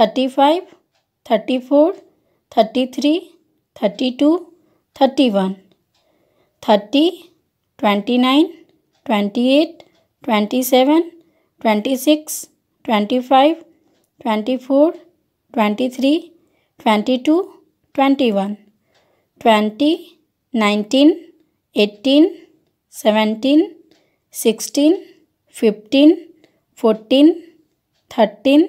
thirty five thirty four thirty three thirty two thirty one thirty twenty nine twenty eight twenty seven twenty six twenty five twenty four twenty three twenty two twenty one twenty nineteen eighteen seventeen sixteen fifteen fourteen thirteen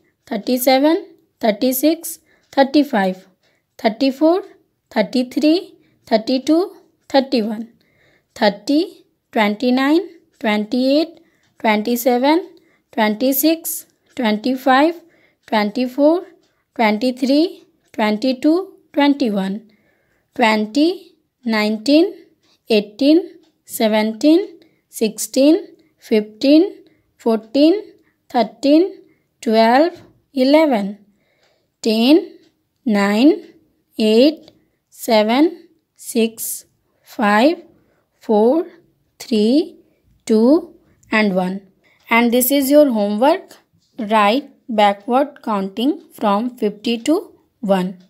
37, 36, 35, 34, 33, 32, 31, 30, 29, 28, 27, 26, 25, 24, 23, 22, 21, 20, 19, 18, 17, 16, 15, 14, 13, 12, 11 10 9 8 7 6 5 4 3 2 and 1 and this is your homework write backward counting from 50 to 1